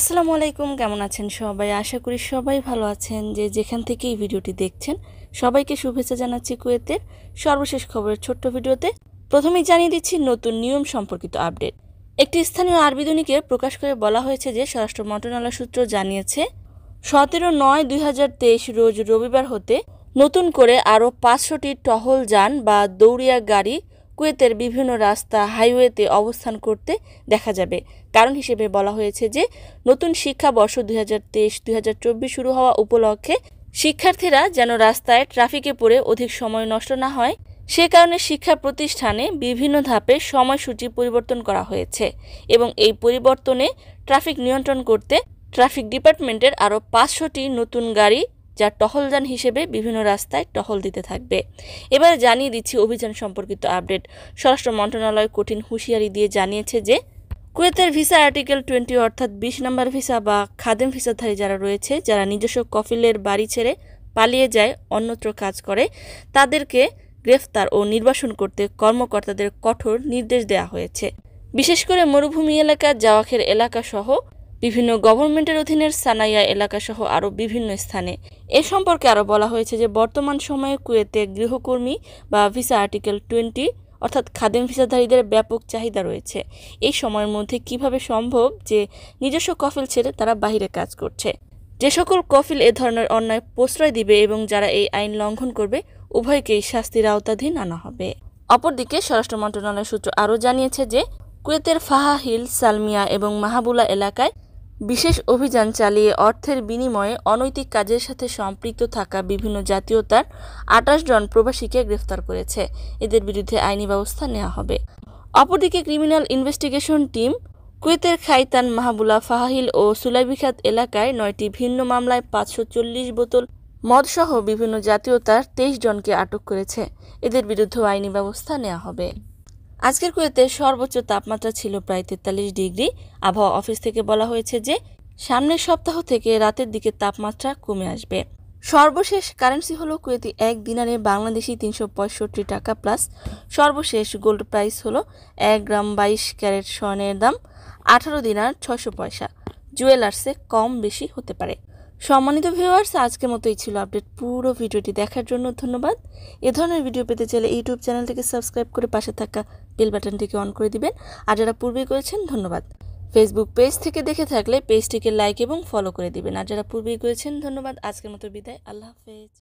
আসসালামু আলাইকুম কেমন আছেন সবাই আশা করি সবাই ভালো আছেন যে যেখান থেকে এই ভিডিওটি দেখছেন সবাইকে শুভেচ্ছা জানাচ্ছি কুয়েতের সর্বশেষ খবরের ছোট্ট ভিডিওতে প্রথমেই জানিয়ে দিচ্ছি নতুন নিয়ম সম্পর্কিত আপডেট একটি স্থানীয় আরবি দৈনিকে প্রকাশ করে বলা হয়েছে যে স্বরাষ্ট্র মন্ত্রণালয় সূত্র জানিয়েছে সতেরো নয় দুই রোজ রবিবার হতে নতুন করে আরও পাঁচশোটি টহল যান বা দৌড়িয়া গাড়ি কুয়েতের বিভিন্ন রাস্তা হাইওয়েতে অবস্থান করতে দেখা যাবে কারণ হিসেবে বলা হয়েছে যে নতুন শিক্ষাবর্ষ দুই হাজার তেইশ দুই শুরু হওয়া উপলক্ষে শিক্ষার্থীরা যেন রাস্তায় ট্রাফিকে পড়ে অধিক সময় নষ্ট না হয় সে কারণে শিক্ষা প্রতিষ্ঠানে বিভিন্ন ধাপে সময়সূচি পরিবর্তন করা হয়েছে এবং এই পরিবর্তনে ট্রাফিক নিয়ন্ত্রণ করতে ট্রাফিক ডিপার্টমেন্টের আরও পাঁচশোটি নতুন গাড়ি যা টহলযান হিসেবে বিভিন্ন রাস্তায় টহল দিতে থাকবে এবার জানিয়ে দিচ্ছি অভিযান সম্পর্কিত আপডেট স্বরাষ্ট্র মন্ত্রণালয় কঠিন হুঁশিয়ারি দিয়ে জানিয়েছে যে কুয়েতের ভিসা আর্টিকেল টোয়েন্টি অর্থাৎ বিশ নম্বর ভিসা বা খাদেম ভিসাধারী যারা রয়েছে যারা নিজস্ব কফিলের বাড়ি ছেড়ে পালিয়ে যায় অন্যত্র কাজ করে তাদেরকে গ্রেফতার ও নির্বাসন করতে কর্মকর্তাদের কঠোর নির্দেশ দেওয়া হয়েছে বিশেষ করে মরুভূমি এলাকা জাওয়াখের এলাকা সহ বিভিন্ন গভর্নমেন্টের অধীনের সানাইয়া এলাকাসহ আরও বিভিন্ন স্থানে এ সম্পর্কে আরও বলা হয়েছে যে বর্তমান সময়ে কুয়েতে গৃহকর্মী বা ভিসা আর্টিকেল টোয়েন্টি অর্থাৎ খাদেম ভিসাধারীদের ব্যাপক চাহিদা রয়েছে এই সময়ের মধ্যে কিভাবে সম্ভব যে নিজস্ব কফিল ছেড়ে তারা বাহিরে কাজ করছে যে সকল কফিল এ ধরনের অন্যায় প্রশ্রয় দিবে এবং যারা এই আইন লঙ্ঘন করবে উভয়কেই শাস্তির আওতাধীন আনা হবে অপরদিকে স্বরাষ্ট্র মন্ত্রণালয় সূত্র আরও জানিয়েছে যে কুয়েতের ফাহা হিল সালমিয়া এবং মাহাবুলা এলাকায় বিশেষ অভিযান চালিয়ে অর্থের বিনিময়ে অনৈতিক কাজের সাথে সম্পৃক্ত থাকা বিভিন্ন জাতীয়তার আটাশ জন প্রবাসীকে গ্রেফতার করেছে এদের বিরুদ্ধে আইনি ব্যবস্থা নেওয়া হবে অপরদিকে ক্রিমিনাল ইনভেস্টিগেশন টিম কুয়েতের খাইতান মাহবুলা ফাহিল ও সুলাইবিখাত এলাকায় নয়টি ভিন্ন মামলায় পাঁচশো চল্লিশ বোতল মদসহ বিভিন্ন জাতীয়তার তেইশ জনকে আটক করেছে এদের বিরুদ্ধে আইনি ব্যবস্থা নেওয়া হবে আজকের কুয়েতে সর্বোচ্চ তাপমাত্রা ছিল প্রায় তেতাল্লিশ ডিগ্রি আবহাওয়া অফিস থেকে বলা হয়েছে যে সামনের সপ্তাহ থেকে রাতের দিকে তাপমাত্রা কমে আসবে সর্বশেষ কারেন্সি হলো কুয়েতি এক দিনারে বাংলাদেশি তিনশো পঁয়ষট্টি টাকা প্লাস সর্বশেষ গোল্ড প্রাইস হলো এক গ্রাম বাইশ ক্যারেট স্বর্ণের দাম আঠারো দিনার ছশো পয়সা জুয়েলার্সে কম বেশি হতে পারে সম্মানিত ভিউয়ার্স আজকের মতোই ছিল আপডেট পুরো ভিডিওটি দেখার জন্য ধন্যবাদ এ ধরনের ভিডিও পেতে চাইলে ইউটিউব চ্যানেলটিকে সাবস্ক্রাইব করে পাশে থাকা বেল বাটনটিকে অন করে দিবেন আর যারা পূর্বেই করেছেন ধন্যবাদ ফেসবুক পেজ থেকে দেখে থাকলে পেজটিকে লাইক এবং ফলো করে দিবেন আর যারা পূর্বেই করেছেন ধন্যবাদ আজকের মতো বিদায় আল্লাহ হাফেজ